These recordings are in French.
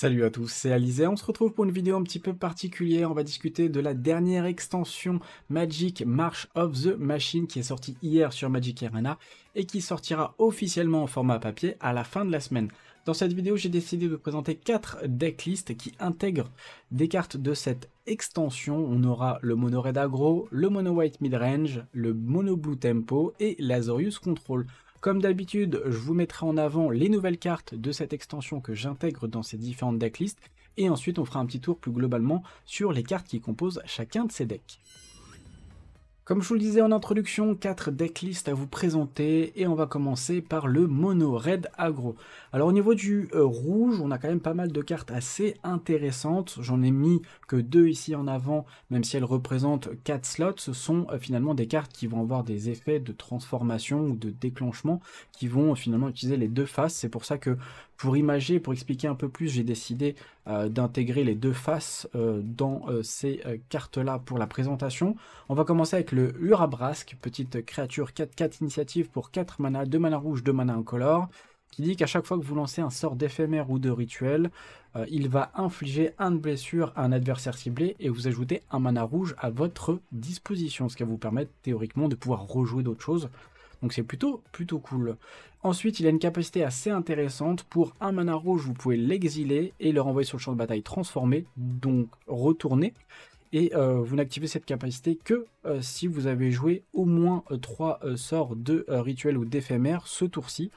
Salut à tous, c'est Alizé. On se retrouve pour une vidéo un petit peu particulière. On va discuter de la dernière extension Magic March of the Machine qui est sortie hier sur Magic Arena et qui sortira officiellement en format papier à la fin de la semaine. Dans cette vidéo, j'ai décidé de présenter 4 decklists qui intègrent des cartes de cette extension. On aura le mono red aggro, le mono white midrange, le mono blue tempo et l'Azorius control. Comme d'habitude, je vous mettrai en avant les nouvelles cartes de cette extension que j'intègre dans ces différentes decklists, et ensuite on fera un petit tour plus globalement sur les cartes qui composent chacun de ces decks. Comme je vous le disais en introduction, 4 decklists à vous présenter et on va commencer par le mono red aggro. Alors au niveau du euh, rouge, on a quand même pas mal de cartes assez intéressantes. J'en ai mis que deux ici en avant, même si elles représentent 4 slots. Ce sont euh, finalement des cartes qui vont avoir des effets de transformation ou de déclenchement qui vont euh, finalement utiliser les deux faces. C'est pour ça que pour imager, pour expliquer un peu plus, j'ai décidé euh, d'intégrer les deux faces euh, dans euh, ces cartes-là pour la présentation. On va commencer avec le Urabrask, petite créature 4-4 initiative pour 4 manas, 2 mana rouge, 2 mana incolore, qui dit qu'à chaque fois que vous lancez un sort d'éphémère ou de rituel, il va infliger un de blessure à un adversaire ciblé et vous ajoutez un mana rouge à votre disposition, ce qui va vous permettre théoriquement de pouvoir rejouer d'autres choses. Donc c'est plutôt, plutôt cool. Ensuite, il a une capacité assez intéressante. Pour un mana rouge, vous pouvez l'exiler et le renvoyer sur le champ de bataille transformé, donc retourné. Et euh, vous n'activez cette capacité que euh, si vous avez joué au moins 3 euh, sorts de rituel ou d'éphémère ce tour-ci.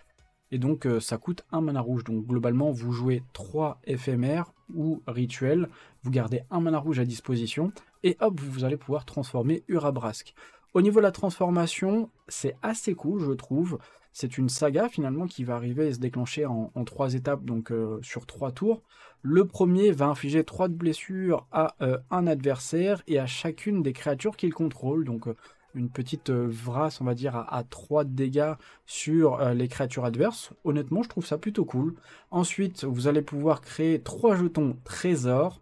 Et donc ça coûte un mana rouge. Donc globalement, vous jouez 3 éphémères ou rituels, vous gardez un mana rouge à disposition, et hop, vous allez pouvoir transformer Urabrask. Au niveau de la transformation, c'est assez cool, je trouve. C'est une saga finalement qui va arriver et se déclencher en, trois étapes, donc euh, sur trois tours. Le premier va infliger trois de blessures à euh, un adversaire et à chacune des créatures qu'il contrôle. Donc euh, une petite vrasse, on va dire, à, trois de dégâts sur les créatures adverses. Honnêtement, je trouve ça plutôt cool. Ensuite, vous allez pouvoir créer trois jetons trésors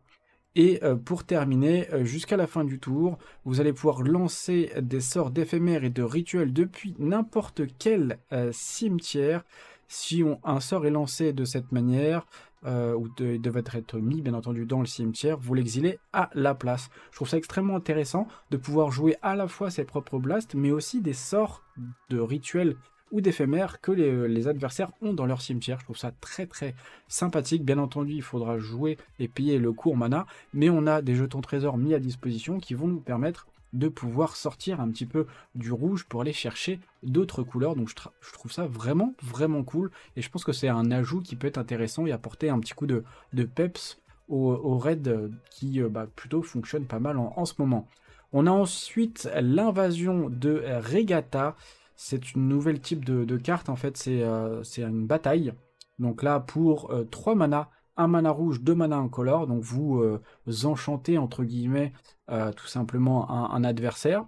et euh, pour terminer, euh, jusqu'à la fin du tour, vous allez pouvoir lancer des sorts d'éphémères et de rituels depuis n'importe quel euh, cimetière. Si un sort est lancé de cette manière, ou devait être mis bien entendu dans le cimetière, vous l'exilez à la place. Je trouve ça extrêmement intéressant de pouvoir jouer à la fois ses propres blasts, mais aussi des sorts de rituels ou d'éphémères que euh, les, adversaires ont dans leur cimetière. Je trouve ça très très sympathique. Bien entendu, il faudra jouer et payer le coût mana, mais on a des jetons trésors mis à disposition qui vont nous permettre de pouvoir sortir un petit peu du rouge pour aller chercher d'autres couleurs. Donc je, trouve ça vraiment vraiment cool et je pense que c'est un ajout qui peut être intéressant et apporter un petit coup de, de peps au raid. qui euh, bah, plutôt fonctionne pas mal en, en ce moment. On a ensuite l'invasion de Regatta, c'est une nouvelle type de, carte, en fait, euh, c'est une bataille. Donc là, pour 3 manas, 1 mana rouge, 2 manas incolores, donc vous, euh, enchantez, entre guillemets, euh, tout simplement un, adversaire.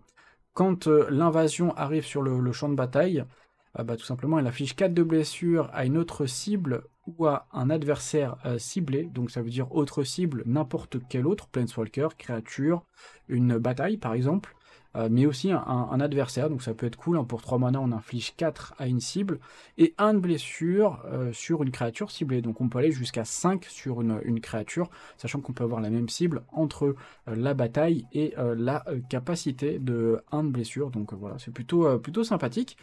Quand l'invasion arrive sur le, champ de bataille, bah, tout simplement, elle affiche 4 de blessure à une autre cible ou à un adversaire ciblé, donc ça veut dire autre cible, n'importe quel autre, Planeswalker, créature, une bataille par exemple, euh, mais aussi un, adversaire. Donc ça peut être cool, hein, pour 3 mana on inflige 4 à une cible, et 1 de blessure euh, sur une créature ciblée. Donc on peut aller jusqu'à 5 sur une, créature, sachant qu'on peut avoir la même cible entre euh, la bataille et la capacité de 1 de blessure. Donc voilà, c'est plutôt, plutôt sympathique.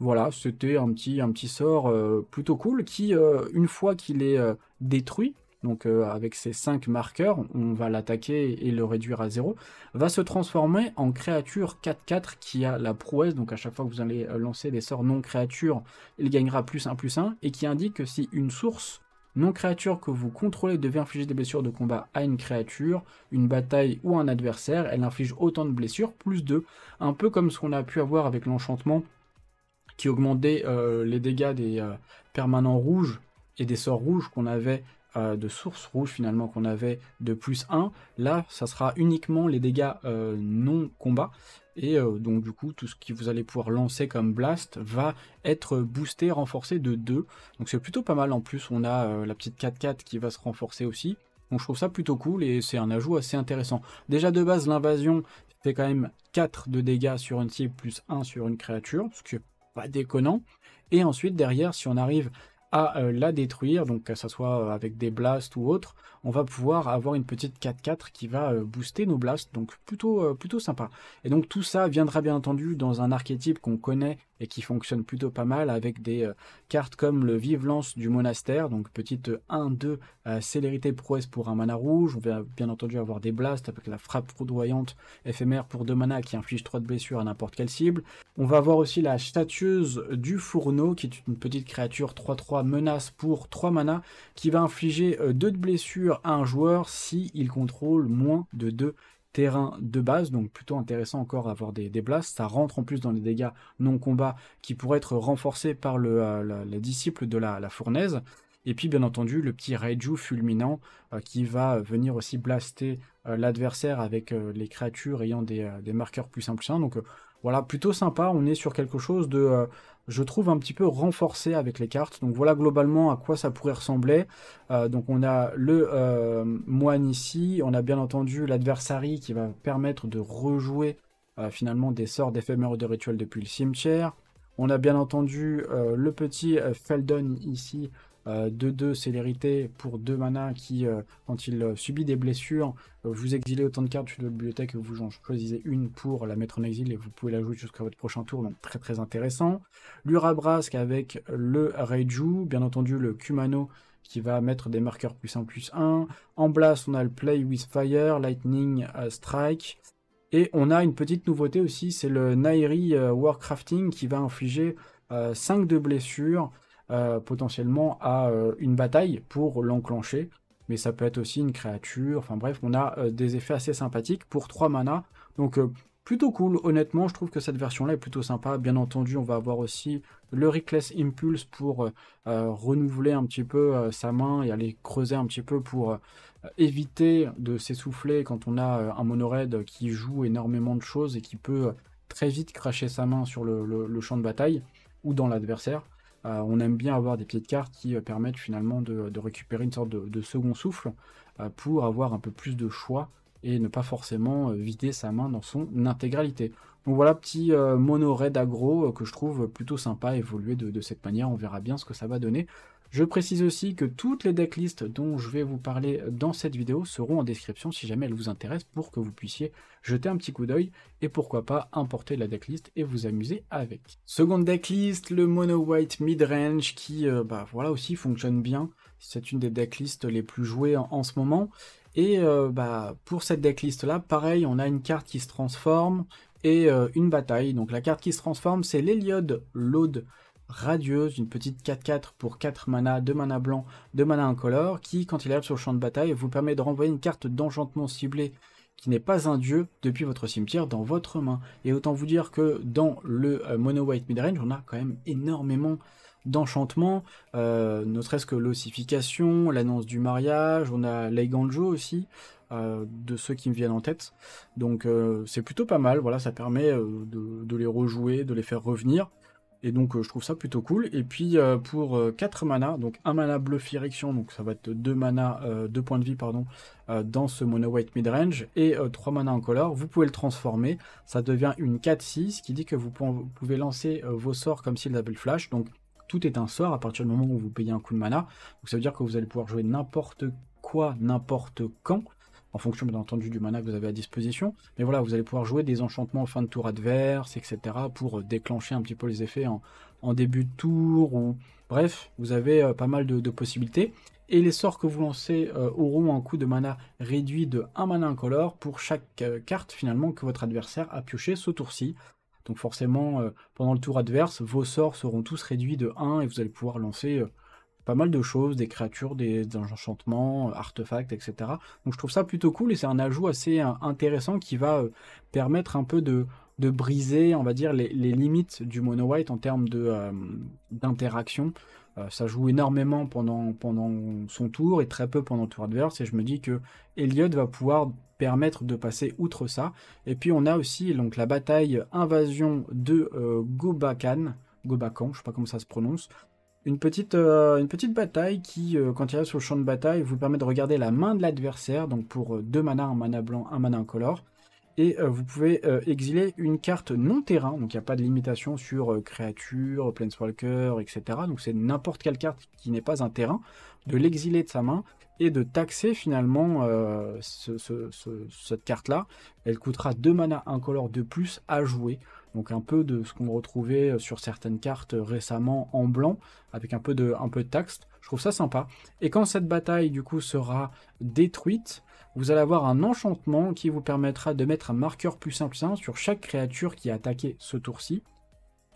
Voilà, c'était un petit, un petit sort plutôt cool qui, une fois qu'il est détruit, donc euh, avec ces 5 marqueurs, on va l'attaquer et le réduire à 0, va se transformer en créature 4-4 qui a la prouesse, donc à chaque fois que vous allez euh, lancer des sorts non créatures, il gagnera plus 1 plus 1, et qui indique que si une source non créature que vous contrôlez devait infliger des blessures de combat à une créature, une bataille ou un adversaire, elle inflige autant de blessures, plus 2, un peu comme ce qu'on a pu avoir avec l'enchantement qui augmentait euh, les dégâts des permanents rouges et des sorts rouges qu'on avait euh, de source rouge finalement qu'on avait de plus 1. Là, ça sera uniquement les dégâts euh, non combat. Et euh, donc du coup, tout ce que vous allez pouvoir lancer comme blast va être boosté, renforcé de 2. Donc c'est plutôt pas mal. En plus, on a la petite 4-4 qui va se renforcer aussi. Donc je trouve ça plutôt cool et c'est un ajout assez intéressant. Déjà de base, l'invasion fait quand même 4 de dégâts sur une cible plus 1 sur une créature, ce qui est pas déconnant. Et ensuite, derrière, si on arrive à euh, la détruire, donc que ce soit euh, avec des blasts ou autre, on va pouvoir avoir une petite 4-4 qui va euh, booster nos blasts, donc plutôt, euh, plutôt sympa. Et donc tout ça viendra bien entendu dans un archétype qu'on connaît et qui fonctionne plutôt pas mal avec des euh, cartes comme le Vive Lance du Monastère, donc petite 1-2 célérité prouesse pour un mana rouge. On va bien entendu avoir des blasts avec la frappe foudroyante éphémère pour deux mana qui inflige 3 de blessures à n'importe quelle cible. On va avoir aussi la statueuse du fourneau qui est une petite créature 3-3 menace pour 3 mana qui va infliger 2 de blessures un joueur s'il il contrôle moins de 2 terrains de base, donc plutôt intéressant encore avoir des, blasts. Ça rentre en plus dans les dégâts non combat qui pourraient être renforcés par le, euh, la, disciple de la, fournaise. Et puis bien entendu le petit Raiju fulminant euh, qui va venir aussi blaster euh, l'adversaire avec les créatures ayant des, marqueurs plus simples. Donc voilà, plutôt sympa, on est sur quelque chose de, je trouve un petit peu renforcé avec les cartes. Donc voilà globalement à quoi ça pourrait ressembler. Euh, donc on a le euh, moine ici, on a bien entendu l'adversary qui va permettre de rejouer euh, finalement des sorts d'éphémère ou de rituel depuis le cimetière. On a bien entendu le petit Feldon ici 2-2 euh, célérité pour 2 mana qui, euh, quand il euh, subit des blessures, vous exilez autant de cartes de votre bibliothèque que vous en choisissez une pour la mettre en exil et vous pouvez la jouer jusqu'à votre prochain tour, donc très très intéressant. L'Urabrasque avec le Reiju, bien entendu le Kumano qui va mettre des marqueurs plus 1 plus 1. En blast, on a le Play with Fire, Lightning Strike. Et on a une petite nouveauté aussi, c'est le Nairi Warcrafting qui va infliger 5 de blessures euh, potentiellement à euh, une bataille pour l'enclencher. Mais ça peut être aussi une créature. Enfin bref, on a euh, des effets assez sympathiques pour 3 mana. Donc plutôt cool, honnêtement, je trouve que cette version-là est plutôt sympa. Bien entendu, on va avoir aussi le Reckless Impulse pour renouveler un petit peu sa main et aller creuser un petit peu pour éviter de s'essouffler quand on a un raid qui joue énormément de choses et qui peut très vite cracher sa main sur le champ de bataille ou dans l'adversaire. Euh, on aime bien avoir des pieds de cartes qui euh, permettent finalement de, récupérer une sorte de, second souffle euh, pour avoir un peu plus de choix et ne pas forcément vider sa main dans son intégralité. Donc voilà, petit mono raid aggro que je trouve plutôt sympa évoluer de cette manière. On verra bien ce que ça va donner. Je précise aussi que toutes les decklists dont je vais vous parler dans cette vidéo seront en description si jamais elles vous intéressent pour que vous puissiez jeter un petit coup d'œil et pourquoi pas importer la decklist et vous amuser avec. Seconde decklist, le mono white midrange qui euh, bah, voilà aussi fonctionne bien. C'est une des decklists les plus jouées en, ce moment. Et euh, bah, pour cette decklist là, pareil, on a une carte qui se transforme et euh, une bataille. Donc la carte qui se transforme, c'est l'Eliode Load radieuse, une petite 4-4 pour 4 mana, 2 mana blanc, 2 mana incolore, qui, quand il arrive sur le champ de bataille, vous permet de renvoyer une carte d'enchantement ciblée qui n'est pas un dieu depuis votre cimetière dans votre main. Et autant vous dire que dans le euh, mono white midrange, on a quand même énormément d'enchantements, euh, ne serait-ce que l'ossification, l'annonce du mariage, on a l'Eiganjo aussi, euh, de ceux qui me viennent en tête. Donc c'est plutôt pas mal, voilà, ça permet de, les rejouer, de les faire revenir. Et donc euh, je trouve ça plutôt cool. Et puis euh, pour 4 euh, mana, donc un mana bleu Firection, donc ça va être 2 mana, deux points de vie pardon, dans ce mono white midrange, et 3 mana en color, vous pouvez le transformer. Ça devient une 4-6 qui dit que vous pouvez lancer vos sorts comme s'ils avaient le flash. Donc tout est un sort à partir du moment où vous payez un coup de mana. Donc ça veut dire que vous allez pouvoir jouer n'importe quoi, n'importe quand en fonction bien entendu du mana que vous avez à disposition. Mais voilà, vous allez pouvoir jouer des enchantements en fin de tour adverse, etc. pour euh, déclencher un petit peu les effets en, début de tour. Bref, vous avez euh, pas mal de, possibilités et les sorts que vous lancez euh, auront un coût de mana réduit de 1 mana incolore pour chaque carte finalement que votre adversaire a pioché ce tour-ci. Donc forcément, pendant le tour adverse, vos sorts seront tous réduits de 1 et vous allez pouvoir lancer pas mal de choses, des créatures, des, enchantements, artefacts, etc. Donc je trouve ça plutôt cool et c'est un ajout assez euh, intéressant qui va euh, permettre un peu de, de briser, on va dire, les, limites du mono white en termes euh, d'interaction ça joue énormément pendant, pendant, son tour et très peu pendant le tour adverse. Et je me dis que Elliot va pouvoir permettre de passer outre ça. Et puis on a aussi donc, la bataille invasion de Gobakan. Gobakan, je ne sais pas comment ça se prononce une petite, euh, une petite bataille qui, euh, quand il reste sur le champ de bataille, vous permet de regarder la main de l'adversaire, donc pour euh, deux manas, un mana blanc, un mana incolore. Et vous pouvez exiler une carte non terrain, donc il n'y a pas de limitation sur créature, planeswalker, etc. Donc c'est n'importe quelle carte qui n'est pas un terrain, de l'exiler de sa main et de taxer finalement cette carte-là. Elle coûtera deux manas incolore de plus à jouer. Donc un peu de ce qu'on retrouvait euh, sur certaines cartes euh, récemment en blanc, avec un peu de, un peu de texte. Je trouve ça sympa. Et quand cette bataille du coup sera détruite, vous allez avoir un enchantement qui vous permettra de mettre un marqueur plus simple sur chaque créature qui a attaqué ce tour-ci.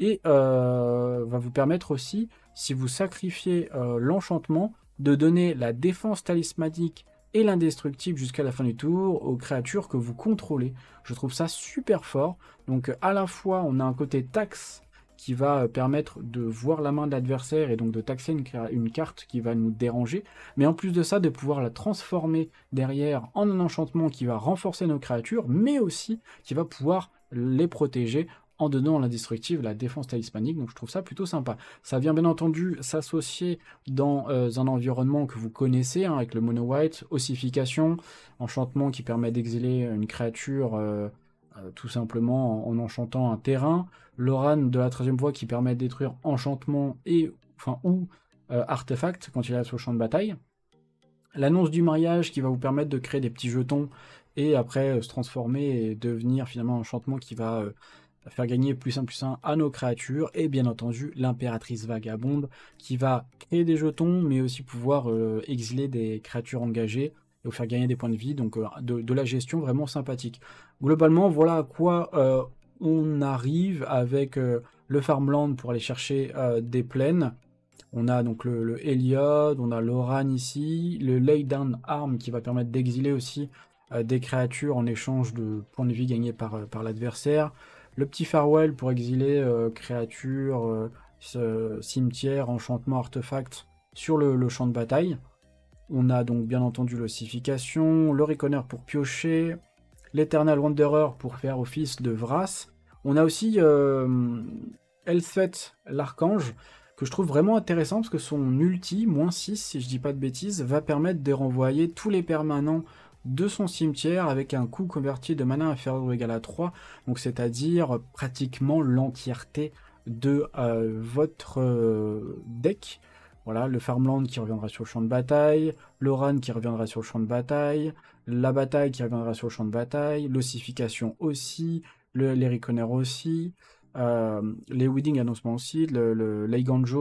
Et euh, va vous permettre aussi, si vous sacrifiez l'enchantement, de donner la défense talismanique et l'indestructible jusqu'à la fin du tour aux créatures que vous contrôlez. Je trouve ça super fort. Donc à la fois on a un côté taxe qui va euh, permettre de voir la main de l'adversaire et donc de taxer une, une, carte qui va nous déranger, mais en plus de ça de pouvoir la transformer derrière en un enchantement qui va renforcer nos créatures, mais aussi qui va pouvoir les protéger en donnant destructive, la défense talismanique. Donc je trouve ça plutôt sympa. Ça vient bien entendu s'associer dans euh, un environnement que vous connaissez, hein, avec le mono white, ossification, enchantement qui permet d'exiler une créature. Euh, euh, tout simplement en, enchantant un terrain, Loran de la troisième voie qui permet de détruire enchantement et enfin ou artefact quand il reste au champ de bataille, l'annonce du mariage qui va vous permettre de créer des petits jetons et après se transformer et devenir finalement un enchantement qui va faire gagner plus 1 plus 1 à nos créatures et bien entendu l'impératrice vagabonde qui va créer des jetons mais aussi pouvoir euh, exiler des créatures engagées et vous faire gagner des points de vie donc euh, de, la gestion vraiment sympathique. Globalement voilà à quoi euh, on arrive avec le farmland pour aller chercher des plaines. On a donc le, le on a l'Oran ici, le lay down Arm qui va permettre d'exiler aussi des créatures en échange de points de vie gagnés par, par l'adversaire le petit Farewell pour exiler euh, créature, euh, cimetière, enchantement, artefact sur le, champ de bataille. On a donc bien entendu l'ossification, le Reconner pour piocher, l'Eternal Wanderer pour faire office de Vras. On a aussi euh, Elfeth, l'archange, que je trouve vraiment intéressant parce que son ulti, moins 6 si je dis pas de bêtises, va permettre de renvoyer tous les permanents de son cimetière avec un coût converti de mana inférieur ou égal à 3, donc c'est-à-dire pratiquement l'entièreté de euh, votre euh, deck. Voilà, le farmland qui reviendra sur le champ de bataille, l'oran qui reviendra sur le champ de bataille, la bataille qui reviendra sur le champ de bataille, l'ossification aussi, les Reconner aussi, euh, les Weeding annoncements aussi, le, le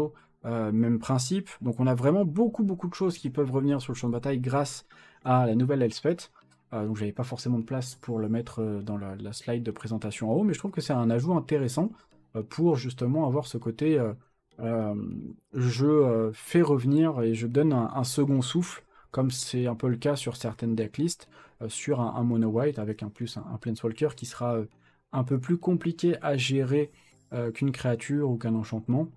même principe. Donc on a vraiment beaucoup beaucoup de choses qui peuvent revenir sur le champ de bataille grâce à à la nouvelle Elspeth. Euh, donc j'avais pas forcément de place pour le mettre euh, dans la, slide de présentation en haut, mais je trouve que c'est un ajout intéressant euh, pour justement avoir ce côté euh, je fais revenir et je donne un, second souffle, comme c'est un peu le cas sur certaines decklists, sur un, mono white avec un plus un, un planeswalker qui sera un peu plus compliqué à gérer qu'une créature ou qu'un enchantement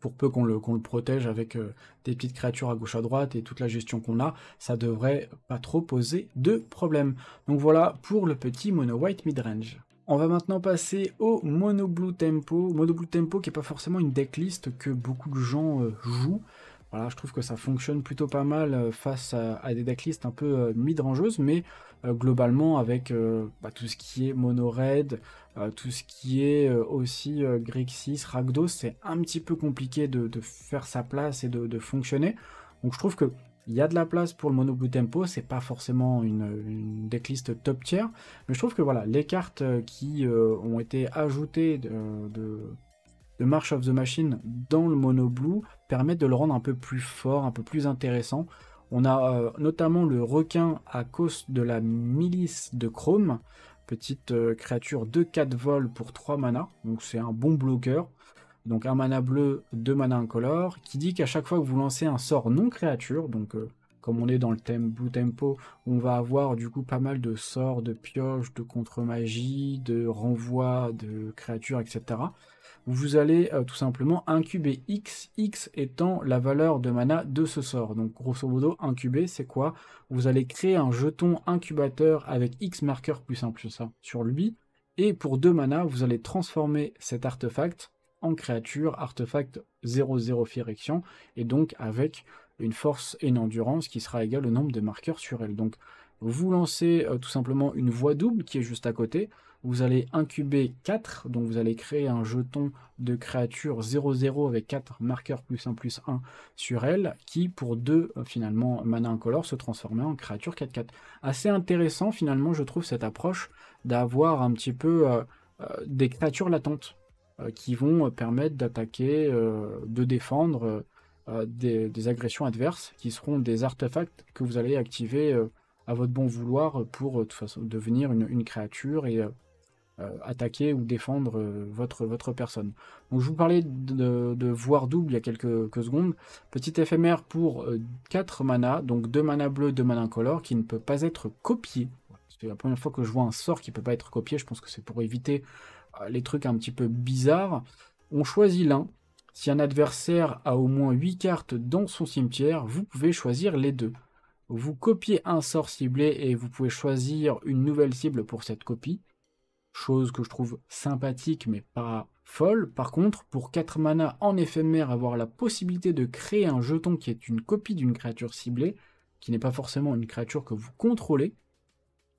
pour peu qu'on le, protège avec euh, des petites créatures à gauche à droite et toute la gestion qu'on a, ça devrait pas trop poser de problème. Donc voilà pour le petit mono white midrange. On va maintenant passer au mono blue tempo. Mono blue tempo qui est pas forcément une decklist que beaucoup de gens euh, jouent. Voilà, je trouve que ça fonctionne plutôt pas mal euh, face à, des decklists un peu mid euh, midrangeuses, mais euh, globalement avec bah, tout ce qui est mono red, tout ce qui est aussi Grixis, Ragdos, c'est un petit peu compliqué de, faire sa place et de, fonctionner. Donc je trouve que il y a de la place pour le mono blue tempo, c'est pas forcément une, decklist top tier, mais je trouve que voilà, les cartes qui ont été ajoutées de, de, March of the Machine dans le mono blue permettent de le rendre un peu plus fort, un peu plus intéressant. On a euh, notamment le requin à cause de la milice de Chrome, petite euh, créature de 4 vols pour 3 mana. donc c'est un bon bloqueur. Donc un mana bleu, 2 mana incolore, qui dit qu'à chaque fois que vous lancez un sort non créature, donc euh, comme on est dans le thème Tempo, on va avoir du coup pas mal de sorts, de pioches, de contre-magie, de renvoi de créatures, etc vous allez euh, tout simplement incuber X, X étant la valeur de mana de ce sort. Donc grosso modo, incuber, c'est quoi Vous allez créer un jeton incubateur avec X marqueur plus simple que ça sur lui, et pour 2 mana, vous allez transformer cet artefact en créature, artefact 00 0 Firection, et donc avec une force et une endurance qui sera égale au nombre de marqueurs sur elle. Donc vous lancez euh, tout simplement une voie double qui est juste à côté, vous allez incuber 4, donc vous allez créer un jeton de créature 0-0 avec 4 marqueurs plus 1 plus 1 sur elle, qui pour 2 euh, finalement mana incolore se transformait en créature 4-4. Assez intéressant finalement je trouve cette approche d'avoir un petit peu euh, euh, des créatures latentes qui vont permettre d'attaquer, de défendre des, agressions adverses, qui seront des artefacts que vous allez activer à votre bon vouloir pour façon devenir une, une créature et euh, attaquer ou défendre euh, votre, votre personne. je vous parlais de, voir double il y a quelques, secondes. Petit éphémère pour 4 euh, mana donc 2 mana bleus, 2 mana incolore qui ne peut pas être copié. C'est la première fois que je vois un sort qui ne peut pas être copié, je pense que c'est pour éviter les trucs un petit peu bizarres. On choisit l'un. Si un adversaire a au moins 8 cartes dans son cimetière, vous pouvez choisir les deux. Vous copiez un sort ciblé et vous pouvez choisir une nouvelle cible pour cette copie chose que je trouve sympathique mais pas folle. Par contre, pour 4 mana en éphémère, avoir la possibilité de créer un jeton qui est une copie d'une créature ciblée, qui n'est pas forcément une créature que vous contrôlez,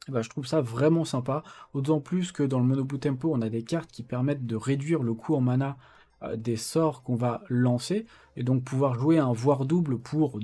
eh ben, je trouve ça vraiment sympa. D'autant plus que dans le Monobu Tempo, on a des cartes qui permettent de réduire le coût en mana euh, des sorts qu'on va lancer, et donc pouvoir jouer un voire double pour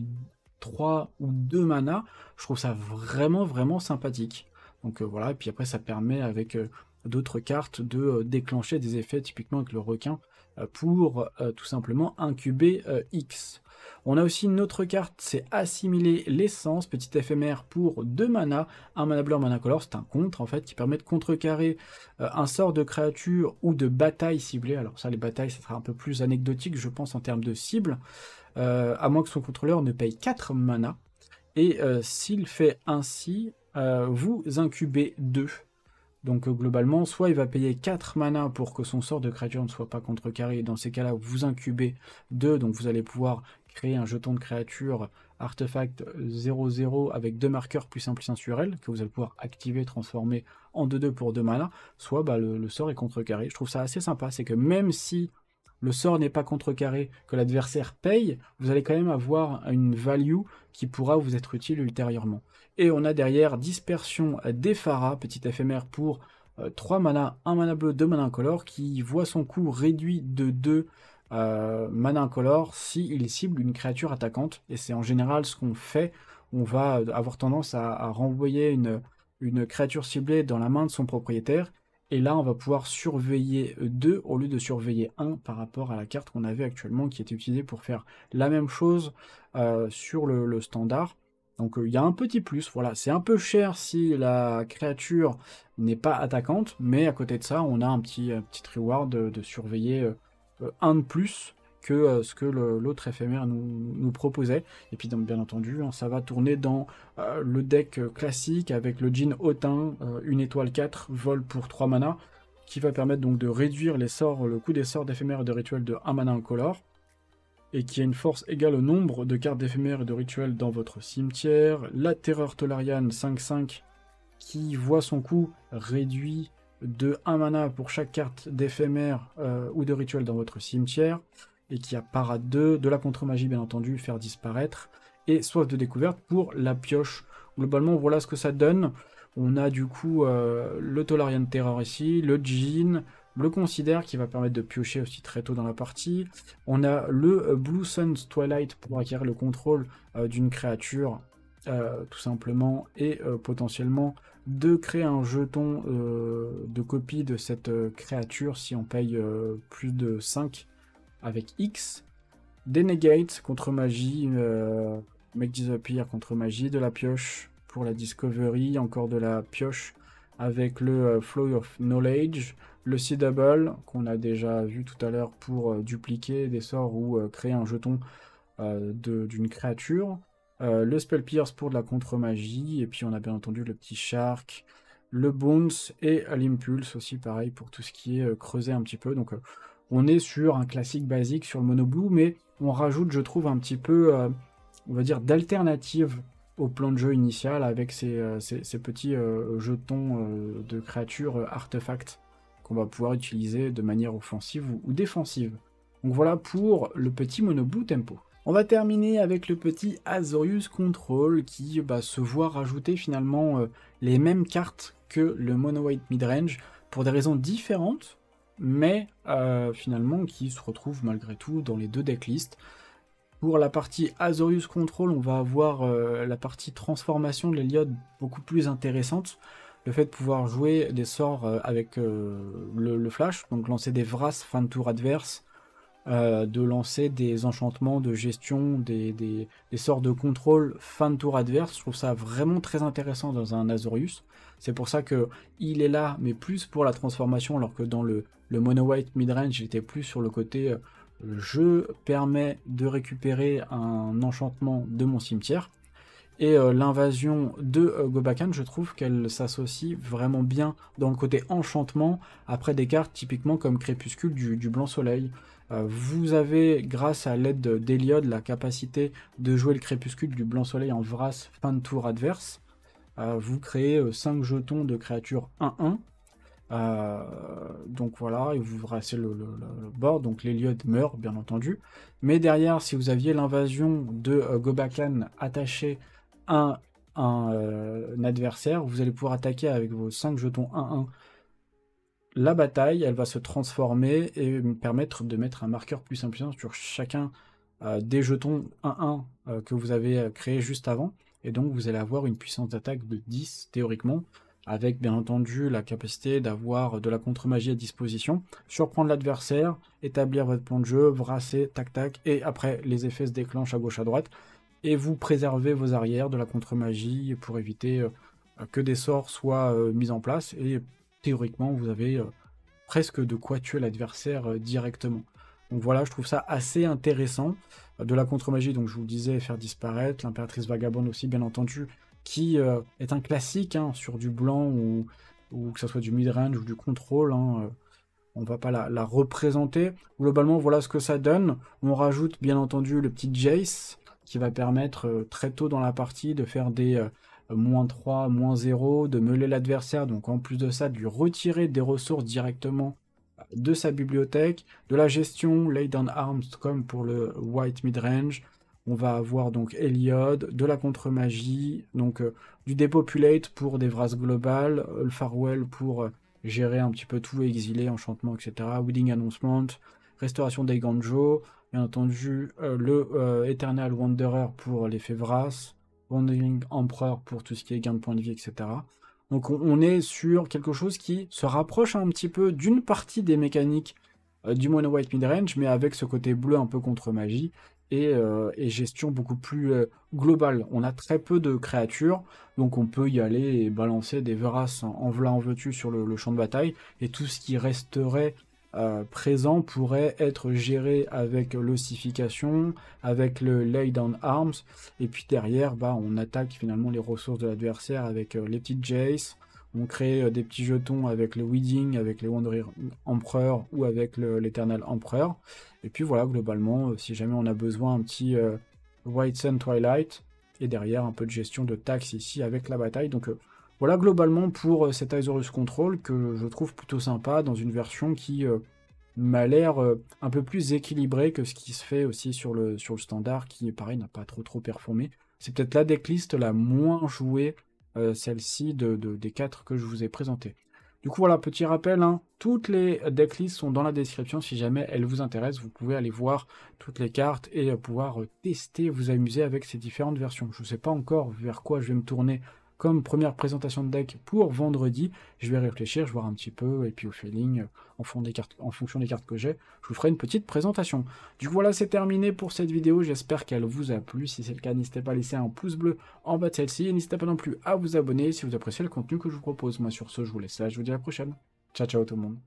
3 ou 2 mana. je trouve ça vraiment vraiment sympathique. Donc euh, voilà, et puis après ça permet avec euh, d'autres cartes de euh, déclencher des effets typiquement avec le requin euh, pour euh, tout simplement incuber X. On a aussi une autre carte, c'est assimiler l'essence, petit éphémère pour deux mana, un mana bleu, un mana color, c'est un contre en fait qui permet de contrecarrer un sort de créature ou de bataille ciblée. Alors ça les batailles ça sera un peu plus anecdotique je pense en termes de cible, à moins que son contrôleur ne paye 4 mana. Et s'il fait ainsi, vous incubez 2. Donc euh, globalement, soit il va payer 4 mana pour que son sort de créature ne soit pas contrecarré, et dans ces cas-là, vous incubez 2, donc vous allez pouvoir créer un jeton de créature artefact 0-0 avec deux marqueurs plus 1 plus sur elle, que vous allez pouvoir activer, transformer en 2-2 pour 2 mana, soit bah, le, le, sort est contrecarré. Je trouve ça assez sympa, c'est que même si le sort n'est pas contrecarré, que l'adversaire paye, vous allez quand même avoir une value qui pourra vous être utile ultérieurement. Et on a derrière Dispersion des Phara, petit éphémère pour 3 euh, mana, 1 mana bleu, 2 mana incolore, qui voit son coût réduit de 2 euh, mana incolore s'il cible une créature attaquante. Et c'est en général ce qu'on fait. On va avoir tendance à, renvoyer une, une créature ciblée dans la main de son propriétaire. Et là, on va pouvoir surveiller 2 au lieu de surveiller 1 par rapport à la carte qu'on avait actuellement qui était utilisée pour faire la même chose euh, sur le standard. Donc euh, il y a un petit plus, voilà, c'est un peu cher si la créature n'est pas attaquante, mais à côté de ça, on a un petit, euh, petit reward de, surveiller euh, un de plus que ce que l'autre éphémère nous, proposait. Et puis donc, bien entendu, hein, ça va tourner dans le deck classique avec le jean hautain, une étoile 4, vol pour 3 mana, qui va permettre donc de réduire les sorts, le coût des sorts d'éphémère et de rituel de 1 mana incolore et qui a une force égale au nombre de cartes d'éphémère et de rituels dans votre cimetière. La Terreur Tolarian 5-5 qui voit son coût réduit de 1 mana pour chaque carte d'éphémère euh, ou de rituel dans votre cimetière et qui a parade 2, de la contre-magie bien entendu, faire disparaître, et soif de découverte pour la pioche. Globalement, voilà ce que ça donne. On a du coup euh, le Tolarian Terror ici, le Djinn le considère qui va permettre de piocher aussi très tôt dans la partie. On a le euh, Blue Sun's Twilight pour acquérir le contrôle euh, d'une créature euh, tout simplement et potentiellement de créer un jeton de copie de cette créature si on paye plus de 5 avec X. Denegate contre magie, Make Disappear contre magie, de la pioche pour la Discovery, encore de la pioche avec le euh, Flow of Knowledge, le C-Double, qu'on a déjà vu tout à l'heure pour euh, dupliquer des sorts ou euh, créer un jeton d'une créature, le Spell Pierce pour de la contre-magie, et puis on a bien entendu le petit Shark, le Bounce et l'Impulse aussi, pareil pour tout ce qui est creusé un petit peu. Donc on est sur un classique basique sur le mono blue, mais on rajoute, je trouve, un petit peu, on va dire, d'alternative au plan de jeu initial avec ces, euh, petits euh, jetons euh, de créatures artefacts qu'on va pouvoir utiliser de manière offensive ou, défensive. Donc voilà pour le petit Monobu tempo. On va terminer avec le petit Azorius Control qui va bah, se voit rajouter finalement les mêmes cartes que le Mono White Midrange pour des raisons différentes, mais finalement qui se retrouve malgré tout dans les deux decklists. Pour la partie Azorius Control, on va avoir euh, la partie transformation de l'héliode beaucoup plus intéressante. Le fait de pouvoir jouer des sorts euh, avec euh, le, flash, donc lancer des Vras fin de tour adverse, de lancer des enchantements de gestion, des, sorts de contrôle fin de tour adverse. Je trouve ça vraiment très intéressant dans un Azorius. C'est pour ça que il est là, mais plus pour la transformation, alors que dans le, le mono-white midrange, j'étais plus sur le côté je permets de récupérer un enchantement de mon cimetière. Et euh, l'invasion de euh, Gobakan, je trouve qu'elle s'associe vraiment bien dans le côté enchantement après des cartes typiquement comme Crépuscule du, Blanc Soleil. Euh, vous avez, grâce à l'aide d'Eliode, la capacité de jouer le Crépuscule du Blanc Soleil en Vras fin de tour adverse. vous créez 5 jetons de créatures 1-1 euh, donc voilà, et vous brassez le, bord, donc l'Eliot meurt, bien entendu. Mais derrière, si vous aviez l'invasion de euh, attaché à un, euh, adversaire, vous allez pouvoir attaquer avec vos 5 jetons 1-1 la bataille, elle va se transformer et permettre de mettre un marqueur plus impuissant sur chacun euh, des jetons 1-1 que vous avez créé juste avant. Et donc vous allez avoir une puissance d'attaque de 10 théoriquement avec bien entendu la capacité d'avoir de la contre-magie à disposition, surprendre l'adversaire, établir votre plan de jeu, brasser, tac-tac, et après les effets se déclenchent à gauche à droite, et vous préservez vos arrières de la contre-magie pour éviter euh, que des sorts soient euh, mis en place, et théoriquement vous avez euh, presque de quoi tuer l'adversaire directement. Donc voilà, je trouve ça assez intéressant. De la contre-magie, donc je vous le disais, faire disparaître, l'impératrice vagabonde aussi, bien entendu, qui euh, est un classique hein, sur du blanc ou, que ce soit du mid-range ou du contrôle. on hein, euh, on va pas la, représenter. Globalement, voilà ce que ça donne. On rajoute bien entendu le petit Jace qui va permettre euh, très tôt dans la partie de faire des moins 3, moins 0, de meuler l'adversaire. Donc en plus de ça, de lui retirer des ressources directement de sa bibliothèque, de la gestion laid Down arms comme pour le white midrange, on va avoir donc Eliod, de la contre-magie, donc euh, du Depopulate pour des Vras globales, euh, le Farwell pour euh, gérer un petit peu tout, exilé, enchantement, etc. Wedding Announcement, Restauration des Ganjo, bien entendu le Eternal Wanderer pour l'effet Vras, Wandering Emperor pour tout ce qui est gain de points de vie, etc. Donc on, on est sur quelque chose qui se rapproche un petit peu d'une partie des mécaniques du mono white midrange, mais avec ce côté bleu un peu contre magie, euh, et, gestion beaucoup plus euh, globale. On a très peu de créatures, donc on peut y aller et balancer des veras en, en en sur le, champ de bataille, et tout ce qui resterait euh, présent pourrait être géré avec l'ossification, avec le lay down arms, et puis derrière, bah, on attaque finalement les ressources de l'adversaire avec les petites jays on crée euh, des petits jetons avec le Weeding, avec les Wanderer Empereur ou avec l'Eternal Empereur. Et puis voilà, globalement, euh, si jamais on a besoin, un petit euh, White Sun Twilight. Et derrière, un peu de gestion de taxes ici avec la bataille. Donc voilà globalement pour cet Isaurus Control que je trouve plutôt sympa dans une version qui m'a l'air un peu plus équilibrée que ce qui se fait aussi sur le, sur le standard qui pareil n'a pas trop trop performé. C'est peut-être la decklist la moins jouée euh, celle-ci des quatre que je vous ai présentées. Du coup, voilà, petit rappel, hein. toutes les decklists sont dans la description. Si jamais elles vous intéressent, vous pouvez aller voir toutes les cartes et euh, pouvoir euh, tester, vous amuser avec ces différentes versions. Je ne sais pas encore vers quoi je vais me tourner comme première présentation de deck pour vendredi. Je vais réfléchir, je vais voir un petit peu, et puis au feeling, en, des cartes, en fonction des cartes que j'ai, je vous ferai une petite présentation. Du coup, voilà, c'est terminé pour cette vidéo. J'espère qu'elle vous a plu. Si c'est le cas, n'hésitez pas à laisser un pouce bleu en bas de celle-ci. Et n'hésitez pas non plus à vous abonner si vous appréciez le contenu que je vous propose. Moi, sur ce, je vous laisse là. Je vous dis à la prochaine. Ciao, ciao tout le monde.